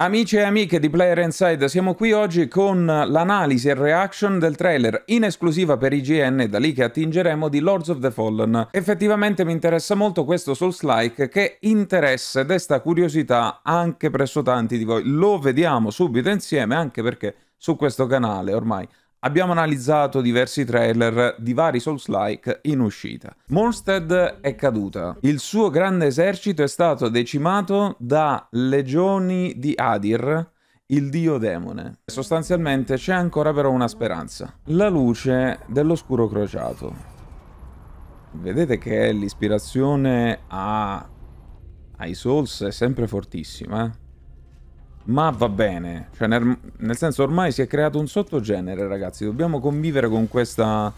Amici e amiche di Player Inside, siamo qui oggi con l'analisi e reaction del trailer in esclusiva per IGN, da lì che attingeremo di Lords of the Fallen. Effettivamente mi interessa molto questo Souls-like che interessa e desta curiosità anche presso tanti di voi. Lo vediamo subito insieme anche perché su questo canale ormai abbiamo analizzato diversi trailer di vari Souls-like in uscita. Morstead è caduta. Il suo grande esercito è stato decimato da legioni di Adir, il dio demone. Sostanzialmente c'è ancora però una speranza. La luce dell'oscuro crociato. Vedete che l'ispirazione a... ai Souls è sempre fortissima, eh? ma va bene. Cioè, nel, nel, senso, ormai si è creato un sottogenere, ragazzi. Dobbiamo convivere con questa...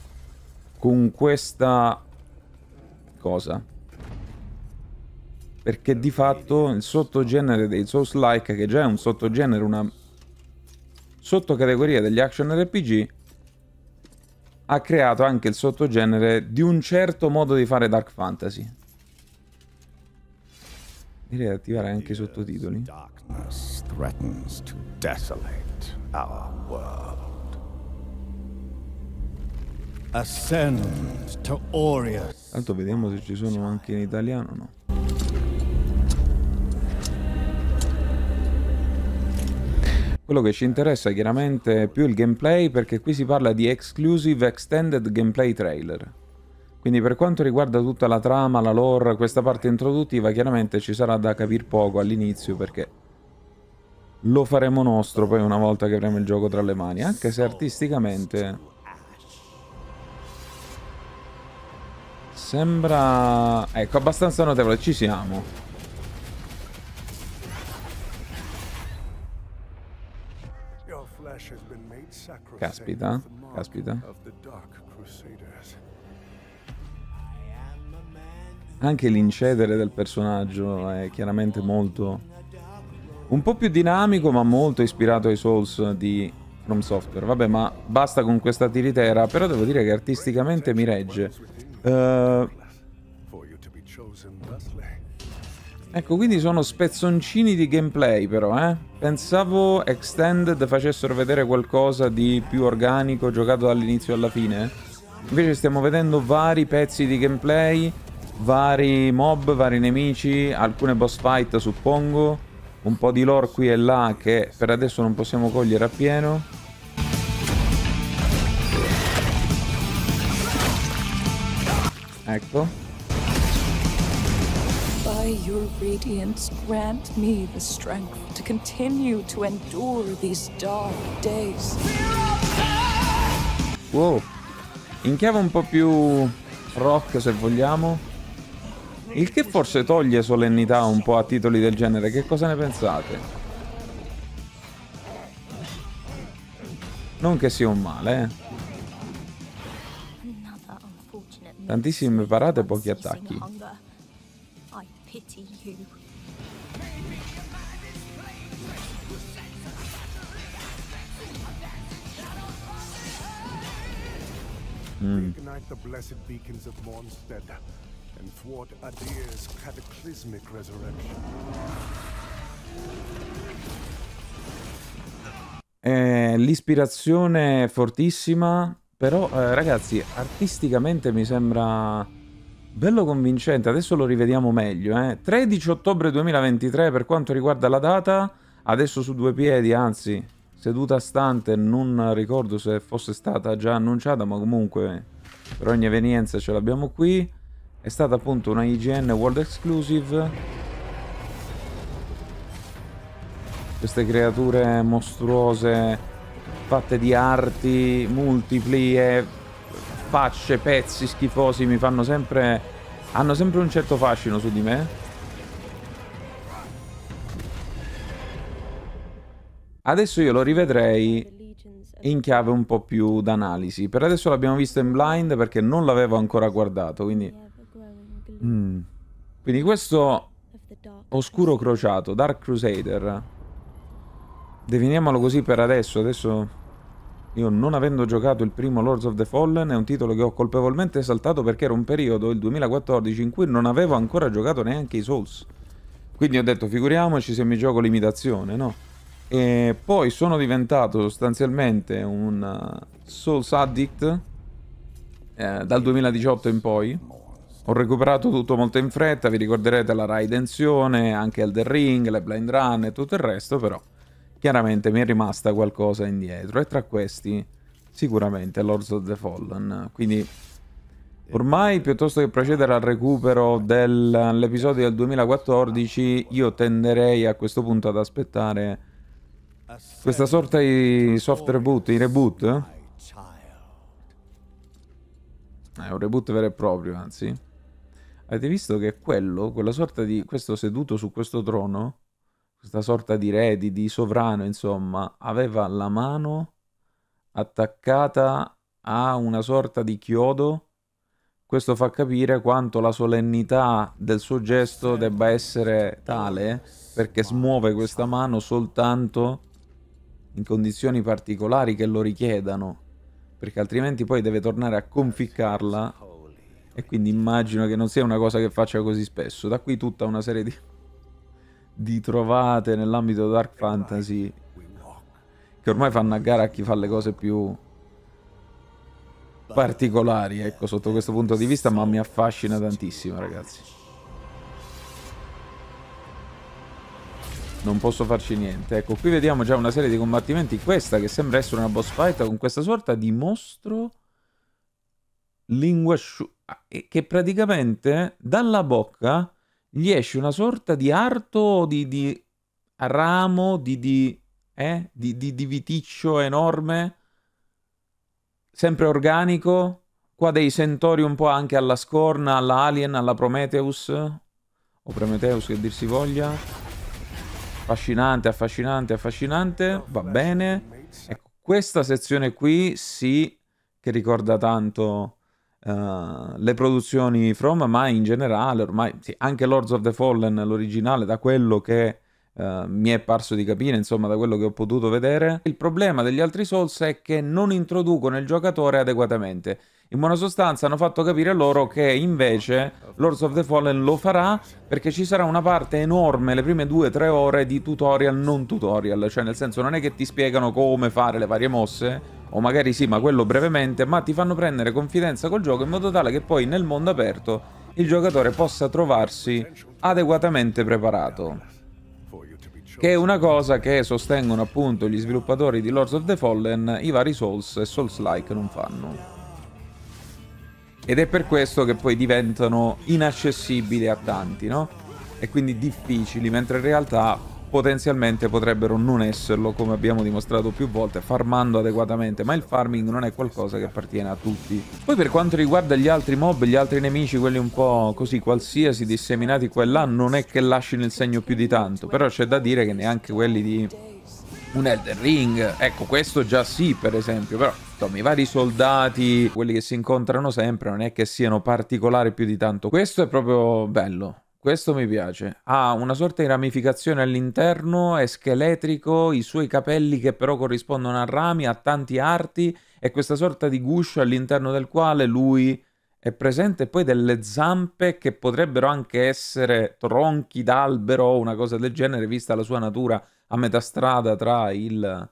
Con questa... Cosa? Perché di fatto il sottogenere dei Souls-like, che già è un sottogenere, una sottocategoria degli action RPG, ha creato anche il sottogenere di un certo modo di fare Dark Fantasy. Direi di attivare anche i sottotitoli. Darkness threatens to desolate our world. Ascend to Aureus. Tanto vediamo se ci sono anche in italiano no. Quello che ci interessa chiaramente è più il gameplay perché qui si parla di exclusive extended gameplay trailer. Quindi per quanto riguarda tutta la trama, la lore, questa parte introduttiva, chiaramente ci sarà da capire poco all'inizio perché lo faremo nostro poi una volta che avremo il gioco tra le mani, anche se artisticamente... Sembra... Ecco, abbastanza notevole, ci siamo. Caspita, caspita. Anche l'incedere del personaggio è chiaramente molto un po' più dinamico ma molto ispirato ai Souls di From Software. Vabbè, ma basta con questa tiritera, però devo dire che artisticamente mi regge. Uh... Ecco, quindi sono spezzoncini di gameplay però, eh? Pensavo Extended facessero vedere qualcosa di più organico giocato dall'inizio alla fine. Invece stiamo vedendo vari pezzi di gameplay, vari mob, vari nemici, alcune boss fight suppongo un po' di lore qui e là che per adesso non possiamo cogliere appieno. Ecco. By your radiance grant me the strength to continue to endure these dark days. Wow. In chiave un po' più rock se vogliamo. Il che forse toglie solennità un po' a titoli del genere, che cosa ne pensate? Non che sia un male, eh. Tantissime parate e pochi attacchi. Mm and thwart Adir's cataclysmic resurrection. Eh, l'ispirazione è fortissima, però eh, ragazzi, artisticamente mi sembra bello convincente. Adesso lo rivediamo meglio. Eh. 13 ottobre 2023 per quanto riguarda la data, adesso su due piedi, anzi, seduta stante, non ricordo se fosse stata già annunciata, ma comunque per ogni evenienza ce l'abbiamo qui. È stata appunto una IGN World Exclusive. Queste creature mostruose fatte di arti, multipli e facce, pezzi schifosi mi fanno sempre... Hanno sempre un certo fascino su di me. Adesso io lo rivedrei in chiave un po' più d'analisi. Per adesso l'abbiamo visto in blind perché non l'avevo ancora guardato, quindi Mm. Quindi questo oscuro crociato, Dark Crusader. Definiamolo così per adesso, adesso... Io non avendo giocato il primo Lords of the Fallen è un titolo che ho colpevolmente saltato perché era un periodo, il 2014, in cui non avevo ancora giocato neanche i Souls. Quindi ho detto figuriamoci se mi gioco l'imitazione, no? E poi sono diventato sostanzialmente un uh, Souls addict eh, dal 2018 in poi ho recuperato tutto molto in fretta, vi ricorderete la Raidenzione, anche Elder Ring, le Blind Run e tutto il resto, però chiaramente mi è rimasta qualcosa indietro e tra questi sicuramente Lords of the Fallen. Quindi ormai piuttosto che procedere al recupero dell'episodio del 2014 io tenderei a questo punto ad aspettare questa sorta di soft reboot, di reboot. È un reboot vero e proprio, anzi. Avete visto che quello, quella sorta di questo seduto su questo trono, questa sorta di re, di, di sovrano, insomma, aveva la mano attaccata a una sorta di chiodo. Questo fa capire quanto la solennità del suo gesto debba essere tale perché smuove questa mano soltanto in condizioni particolari che lo richiedano, perché altrimenti poi deve tornare a conficcarla e quindi immagino che non sia una cosa che faccia così spesso. Da qui tutta una serie di, di trovate nell'ambito Dark Fantasy che ormai fanno a gara a chi fa le cose più particolari, ecco, sotto questo punto di vista, ma mi affascina tantissimo, ragazzi. Non posso farci niente. Ecco, qui vediamo già una serie di combattimenti. Questa che sembra essere una boss fight con questa sorta di mostro lingua asciutta che praticamente dalla bocca gli esce una sorta di arto di, di ramo di, di, eh? di, di, viticcio enorme, sempre organico, qua dei sentori un po' anche alla scorna, alla alien, alla Prometheus, o Prometheus che dir si voglia. Affascinante, affascinante, affascinante, va bene. Ecco, questa sezione qui sì che ricorda tanto uh, le produzioni From, ma in generale ormai sì, anche Lords of the Fallen, l'originale, da quello che uh, mi è parso di capire, insomma, da quello che ho potuto vedere. Il problema degli altri Souls è che non introducono il giocatore adeguatamente in buona sostanza hanno fatto capire loro che invece Lords of the Fallen lo farà perché ci sarà una parte enorme, le prime 2-3 ore di tutorial non tutorial, cioè nel senso non è che ti spiegano come fare le varie mosse, o magari sì, ma quello brevemente, ma ti fanno prendere confidenza col gioco in modo tale che poi nel mondo aperto il giocatore possa trovarsi adeguatamente preparato. Che è una cosa che sostengono appunto gli sviluppatori di Lords of the Fallen, i vari Souls e Souls-like non fanno. Ed è per questo che poi diventano inaccessibili a tanti, no? E quindi difficili, mentre in realtà potenzialmente potrebbero non esserlo, come abbiamo dimostrato più volte, farmando adeguatamente, ma il farming non è qualcosa che appartiene a tutti. Poi per quanto riguarda gli altri mob, gli altri nemici, quelli un po' così qualsiasi, disseminati qua e là, non è che lasciano il segno più di tanto, però c'è da dire che neanche quelli di un Elden Ring. Ecco, questo già sì, per esempio, però i vari soldati, quelli che si incontrano sempre, non è che siano particolari più di tanto. Questo è proprio bello. Questo mi piace. Ha una sorta di ramificazione all'interno, è scheletrico, i suoi capelli che però corrispondono a rami, ha tanti arti e questa sorta di guscio all'interno del quale lui è presente poi delle zampe che potrebbero anche essere tronchi d'albero o una cosa del genere, vista la sua natura a metà strada tra il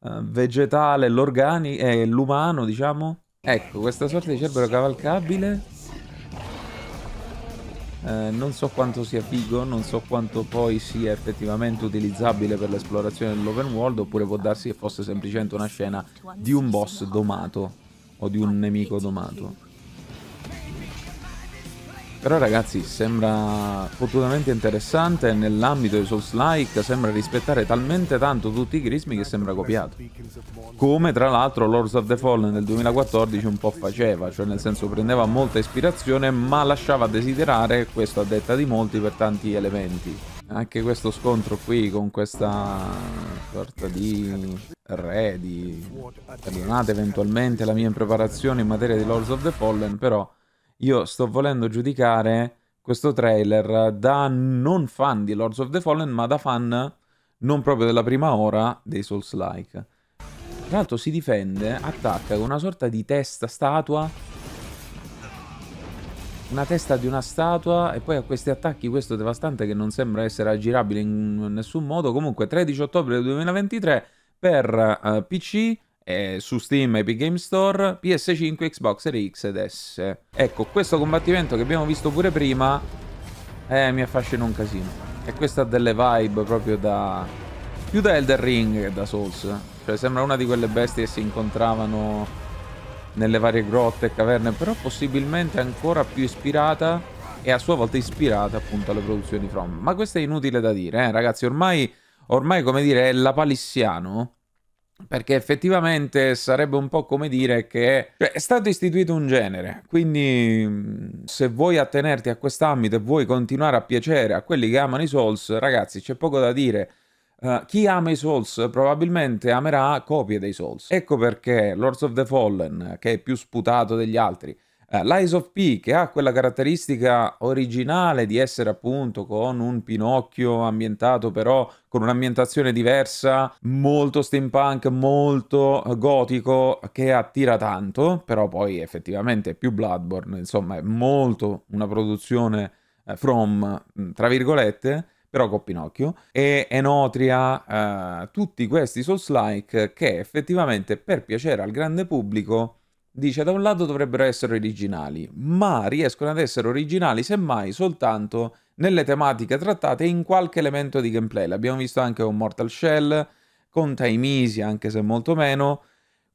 uh, vegetale l'organico, e eh, l'umano, diciamo. Ecco, questa sorta di cerbero cavalcabile. Eh, non so quanto sia figo, non so quanto poi sia effettivamente utilizzabile per l'esplorazione dell'open world, oppure può darsi che fosse semplicemente una scena di un boss domato o di un nemico domato. Però ragazzi sembra fottutamente interessante nell'ambito di Souls-like, sembra rispettare talmente tanto tutti i crismi che sembra copiato. Come tra l'altro Lords of the Fallen nel 2014 un po' faceva, cioè nel senso prendeva molta ispirazione ma lasciava desiderare, questo a detta di molti, per tanti elementi. Anche questo scontro qui con questa sorta di re di... Perdonate eventualmente la mia impreparazione in materia di Lords of the Fallen, però io sto volendo giudicare questo trailer da non fan di Lords of the Fallen, ma da fan non proprio della prima ora dei Souls-like. Tra l'altro si difende, attacca con una sorta di testa statua, una testa di una statua e poi a questi attacchi questo devastante che non sembra essere aggirabile in nessun modo. Comunque 13 ottobre 2023 per uh, eh, PC, eh, su Steam, Epic Game Store, PS5, Xbox Series X ed S. Ecco, questo combattimento che abbiamo visto pure prima eh, mi affascina un casino. E questa ha delle vibe proprio da... più da Elder Ring che da Souls. Cioè sembra una di quelle bestie che si incontravano nelle varie grotte e caverne, però possibilmente ancora più ispirata e a sua volta ispirata appunto alle produzioni From. Ma questo è inutile da dire, eh, ragazzi, ormai, ormai come dire, è la palissiano perché effettivamente sarebbe un po' come dire che cioè, è stato istituito un genere, quindi se vuoi attenerti a quest'ambito e vuoi continuare a piacere a quelli che amano i Souls, ragazzi c'è poco da dire. Uh, chi ama i Souls probabilmente amerà copie dei Souls. Ecco perché Lords of the Fallen, che è più sputato degli altri, Uh, Lies of P che ha quella caratteristica originale di essere appunto con un Pinocchio ambientato però con un'ambientazione diversa, molto steampunk, molto gotico che attira tanto, però poi effettivamente è più Bloodborne, insomma è molto una produzione uh, from mm, tra virgolette però con Pinocchio, e Enotria, uh, tutti questi Souls-like che effettivamente per piacere al grande pubblico Dice, da un lato dovrebbero essere originali, ma riescono ad essere originali semmai soltanto nelle tematiche trattate in qualche elemento di gameplay. L'abbiamo visto anche con Mortal Shell, con Time Easy, anche se molto meno.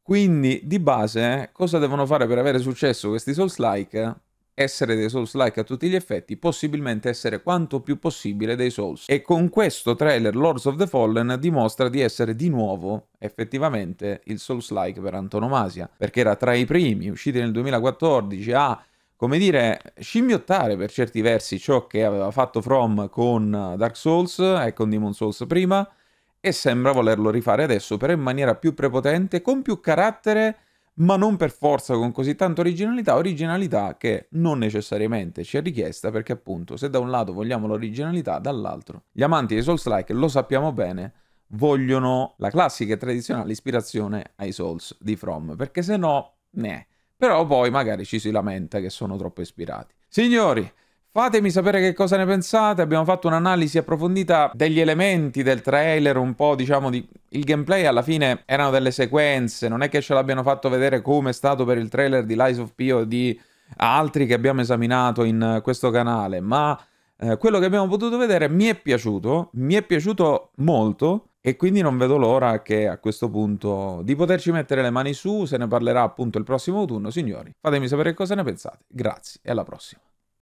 Quindi, di base, eh, cosa devono fare per avere successo questi Souls-like? essere dei Souls-like a tutti gli effetti, possibilmente essere quanto più possibile dei Souls. E con questo trailer Lords of the Fallen dimostra di essere di nuovo effettivamente il Souls-like per antonomasia, perché era tra i primi usciti nel 2014 a come dire, scimmiottare per certi versi ciò che aveva fatto From con Dark Souls e con Demon Souls prima, e sembra volerlo rifare adesso, però in maniera più prepotente, con più carattere ma non per forza con così tanta originalità, originalità che non necessariamente ci è richiesta perché appunto se da un lato vogliamo l'originalità, dall'altro gli amanti dei Souls-like, lo sappiamo bene, vogliono la classica e tradizionale ispirazione ai Souls di From, perché se no, ne. Però poi magari ci si lamenta che sono troppo ispirati. Signori, Fatemi sapere che cosa ne pensate, abbiamo fatto un'analisi approfondita degli elementi del trailer, un po' diciamo di il gameplay alla fine erano delle sequenze, non è che ce l'abbiano fatto vedere come è stato per il trailer di Lies of P o di altri che abbiamo esaminato in eh, questo canale, ma eh, quello che abbiamo potuto vedere mi è piaciuto, mi è piaciuto molto e quindi non vedo l'ora che a questo punto di poterci mettere le mani su, se ne parlerà appunto il prossimo autunno, signori. Fatemi sapere cosa ne pensate. Grazie e alla prossima.